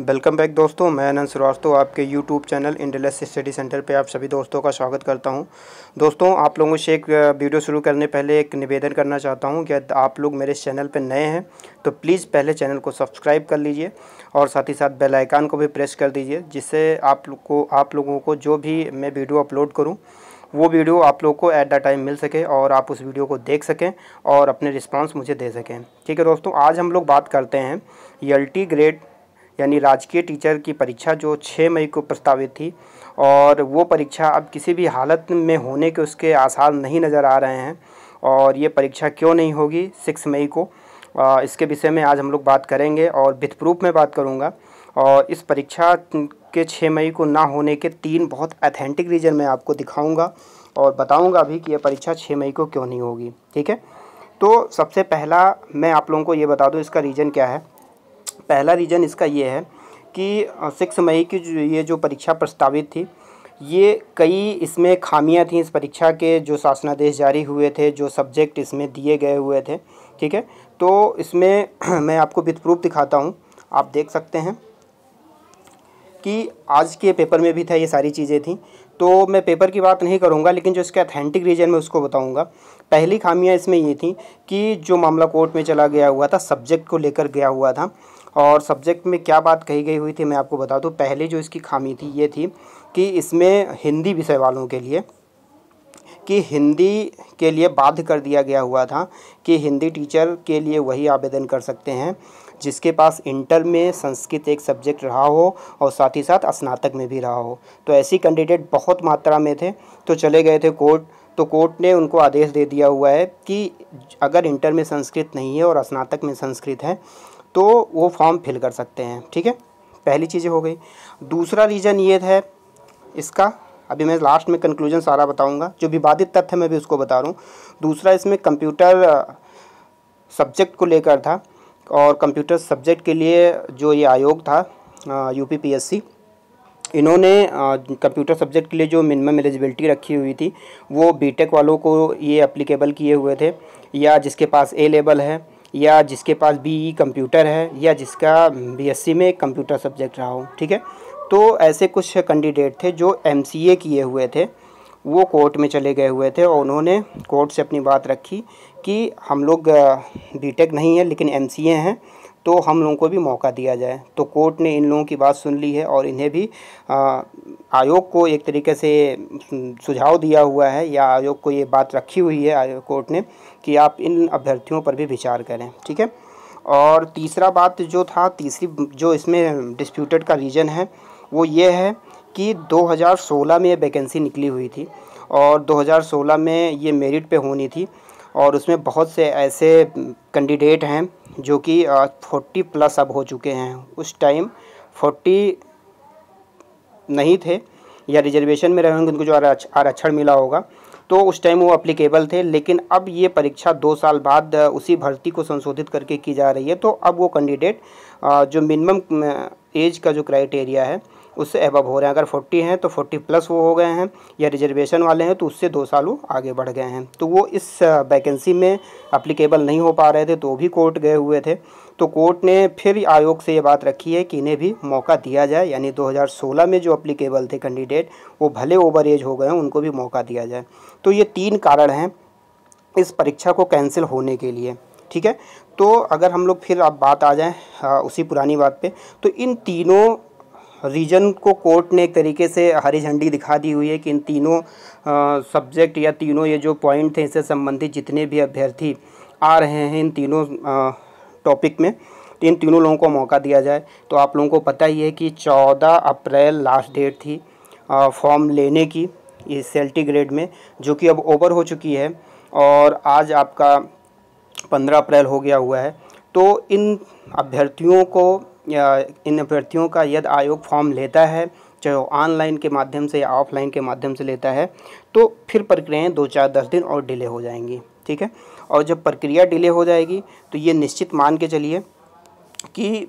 welcome back दोस्तों मैं अनंत श्रीवास्तव आपके YouTube channel endless study centre पे आप सभी दोस्तों का स्वागत करता हूं दोस्तों आप लोगों से एक वीडियो शुरू करने पहले एक निवेदन करना चाहता हूं कि आप लोग मेरे चैनल पे नए हैं तो प्लीज़ पहले चैनल को सब्सक्राइब कर लीजिए और साथ ही साथ बेल आइकान को भी प्रेस कर दीजिए जिससे आप लोग को आप लोगों को जो भी मैं वीडियो अपलोड करूँ वो वीडियो आप लोग को ऐट द टाइम मिल सके और आप उस वीडियो को देख सकें और अपने रिस्पॉन्स मुझे दे सकें ठीक है दोस्तों आज हम लोग बात करते हैं यल्टी ग्रेड यानी राजकीय टीचर की परीक्षा जो 6 मई को प्रस्तावित थी और वो परीक्षा अब किसी भी हालत में होने के उसके आसार नहीं नज़र आ रहे हैं और ये परीक्षा क्यों नहीं होगी सिक्स मई को आ, इसके विषय में आज हम लोग बात करेंगे और प्रूफ में बात करूँगा और इस परीक्षा के छः मई को ना होने के तीन बहुत अथेंटिक रीज़न मैं आपको दिखाऊँगा और बताऊँगा भी कि यह परीक्षा छः मई को क्यों नहीं होगी ठीक है तो सबसे पहला मैं आप लोगों को ये बता दूँ इसका रीज़न क्या है पहला रीज़न इसका ये है कि सिक्स मई की जो ये जो परीक्षा प्रस्तावित थी ये कई इसमें खामियां थी इस परीक्षा के जो शासनादेश जारी हुए थे जो सब्जेक्ट इसमें दिए गए हुए थे ठीक है तो इसमें मैं आपको विध प्रूफ दिखाता हूँ आप देख सकते हैं कि आज के पेपर में भी था ये सारी चीज़ें थी तो मैं पेपर की बात नहीं करूँगा लेकिन जो इसके अथेंटिक रीजन में उसको बताऊँगा पहली खामियाँ इसमें ये थी कि जो मामला कोर्ट में चला गया हुआ था सब्जेक्ट को लेकर गया हुआ था और सब्जेक्ट में क्या बात कही गई हुई थी मैं आपको बता दूँ पहले जो इसकी खामी थी ये थी कि इसमें हिंदी विषय वालों के लिए कि हिंदी के लिए बाध्य कर दिया गया हुआ था कि हिंदी टीचर के लिए वही आवेदन कर सकते हैं जिसके पास इंटर में संस्कृत एक सब्जेक्ट रहा हो और साथ ही साथ स्नातक में भी रहा हो तो ऐसी कैंडिडेट बहुत मात्रा में थे तो चले गए थे कोर्ट तो कोर्ट ने उनको आदेश दे दिया हुआ है कि अगर इंटर में संस्कृत नहीं है और स्नातक में संस्कृत है तो वो फॉर्म फिल कर सकते हैं ठीक है पहली चीज़ें हो गई दूसरा रीज़न ये है इसका अभी मैं लास्ट में कंक्लूजन सारा बताऊंगा जो विवादित तथ्य मैं भी उसको बता रहा हूँ दूसरा इसमें कंप्यूटर सब्जेक्ट को लेकर था और कंप्यूटर सब्जेक्ट के लिए जो ये आयोग था यू पी इन्होंने कंप्यूटर सब्जेक्ट के लिए जो मिनिमम एलिजिबिलिटी रखी हुई थी वो बीटेक वालों को ये अप्लीकेबल किए हुए थे या जिसके पास ए लेबल है या जिसके पास बी कंप्यूटर e है या जिसका बीएससी में कंप्यूटर सब्जेक्ट रहा हो ठीक है तो ऐसे कुछ कैंडिडेट थे जो एमसीए किए हुए थे वो कोर्ट में चले गए हुए थे और उन्होंने कोर्ट से अपनी बात रखी कि हम लोग बीटेक नहीं है लेकिन एमसीए हैं तो हम लोगों को भी मौका दिया जाए तो कोर्ट ने इन लोगों की बात सुन ली है और इन्हें भी आयोग को एक तरीके से सुझाव दिया हुआ है या आयोग को ये बात रखी हुई है कोर्ट ने कि आप इन अभ्यर्थियों पर भी विचार करें ठीक है और तीसरा बात जो था तीसरी जो इसमें डिस्प्यूटेड का रीजन है वो ये है कि 2016 में ये वैकेंसी निकली हुई थी और 2016 में ये मेरिट पे होनी थी और उसमें बहुत से ऐसे कैंडिडेट हैं जो कि फोर्टी प्लस अब हो चुके हैं उस टाइम फोर्टी नहीं थे या रिजर्वेशन में रहे होंगे उनको जो आरक्षण मिला होगा तो उस टाइम वो अप्लीकेबल थे लेकिन अब ये परीक्षा दो साल बाद उसी भर्ती को संशोधित करके की जा रही है तो अब वो कैंडिडेट जो मिनिमम एज का जो क्राइटेरिया है उससे एबब हो रहे हैं अगर फोर्टी हैं तो फोर्टी प्लस वो हो गए हैं या रिजर्वेशन वाले हैं तो उससे दो साल वो आगे बढ़ गए हैं तो वो इस वैकेंसी में अप्लीकेबल नहीं हो पा रहे थे तो भी कोर्ट गए हुए थे तो कोर्ट ने फिर आयोग से ये बात रखी है कि इन्हें भी मौका दिया जाए यानी 2016 में जो अप्लीकेबल थे कैंडिडेट वो भले ओवर एज हो गए हैं उनको भी मौका दिया जाए तो ये तीन कारण हैं इस परीक्षा को कैंसिल होने के लिए ठीक है तो अगर हम लोग फिर आप बात आ जाए उसी पुरानी बात पे तो इन तीनों रीजन को कोर्ट ने एक तरीके से हरी झंडी दिखा दी हुई है कि इन तीनों सब्जेक्ट या तीनों ये जो पॉइंट थे इससे संबंधित जितने भी अभ्यर्थी आ रहे हैं इन तीनों टॉपिक में तो इन तीनों लोगों को मौका दिया जाए तो आप लोगों को पता ही है कि 14 अप्रैल लास्ट डेट थी फॉर्म लेने की इस सेल्टी ग्रेड में जो कि अब ओवर हो चुकी है और आज आपका 15 अप्रैल हो गया हुआ है तो इन अभ्यर्थियों को इन अभ्यर्थियों का यदि आयोग फॉर्म लेता है चाहे वो ऑनलाइन के माध्यम से या ऑफलाइन के माध्यम से लेता है तो फिर प्रक्रियाएँ दो चार दस दिन और डिले हो जाएंगी ठीक है और जब प्रक्रिया डिले हो जाएगी तो ये निश्चित मान के चलिए कि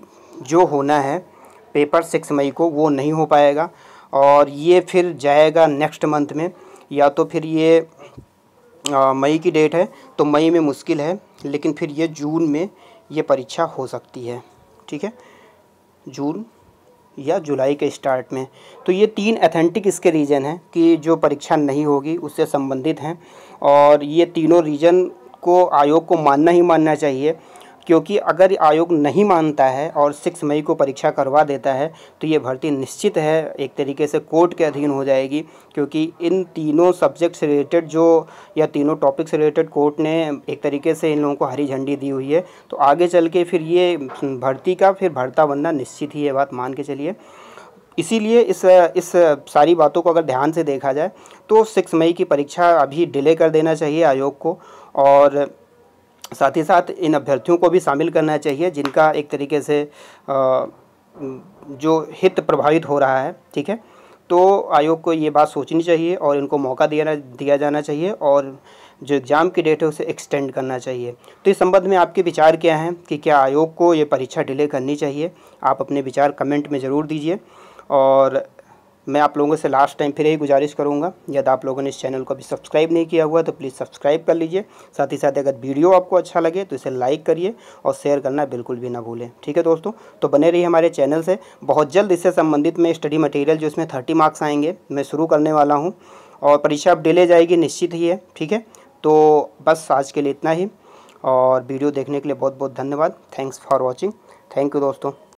जो होना है पेपर सिक्स मई को वो नहीं हो पाएगा और ये फिर जाएगा नेक्स्ट मंथ में या तो फिर ये मई की डेट है तो मई में मुश्किल है लेकिन फिर ये जून में ये परीक्षा हो सकती है ठीक है जून या जुलाई के स्टार्ट में तो ये तीन एथेंटिक इसके रीजन हैं कि जो परीक्षा नहीं होगी उससे संबंधित हैं और ये तीनों रीजन को आयोग को मानना ही मानना चाहिए क्योंकि अगर आयोग नहीं मानता है और सिक्स मई को परीक्षा करवा देता है तो ये भर्ती निश्चित है एक तरीके से कोर्ट के अधीन हो जाएगी क्योंकि इन तीनों सब्जेक्ट से रिलेटेड जो या तीनों टॉपिक से रिलेटेड कोर्ट ने एक तरीके से इन लोगों को हरी झंडी दी हुई है तो आगे चल के फिर ये भर्ती का फिर भर्ता बनना निश्चित ही ये बात मान के चलिए इसीलिए इस इस सारी बातों को अगर ध्यान से देखा जाए तो सिक्स मई की परीक्षा अभी डिले कर देना चाहिए आयोग को और साथ ही साथ इन अभ्यर्थियों को भी शामिल करना चाहिए जिनका एक तरीके से जो हित प्रभावित हो रहा है ठीक है तो आयोग को ये बात सोचनी चाहिए और इनको मौका दिया दिया जाना चाहिए और जो एग्ज़ाम की डेट है उसे एक्सटेंड करना चाहिए तो इस संबंध में आपके विचार क्या हैं कि क्या आयोग को ये परीक्षा डिले करनी चाहिए आप अपने विचार कमेंट में ज़रूर दीजिए और मैं आप लोगों से लास्ट टाइम फिर यही गुजारिश करूँगा यदि आप लोगों ने इस चैनल को अभी सब्सक्राइब नहीं किया हुआ तो प्लीज़ सब्सक्राइब कर लीजिए साथ ही साथ अगर वीडियो आपको अच्छा लगे तो इसे लाइक करिए और शेयर करना बिल्कुल भी ना भूलें ठीक है दोस्तों तो बने रहिए हमारे चैनल से बहुत जल्द इससे संबंधित में स्टडी मटेरियल जो इसमें थर्टी मार्क्स आएंगे मैं शुरू करने वाला हूँ और परीक्षा अब डिले जाएगी निश्चित ही है ठीक है तो बस आज के लिए इतना ही और वीडियो देखने के लिए बहुत बहुत धन्यवाद thanks for watching thank you दोस्तों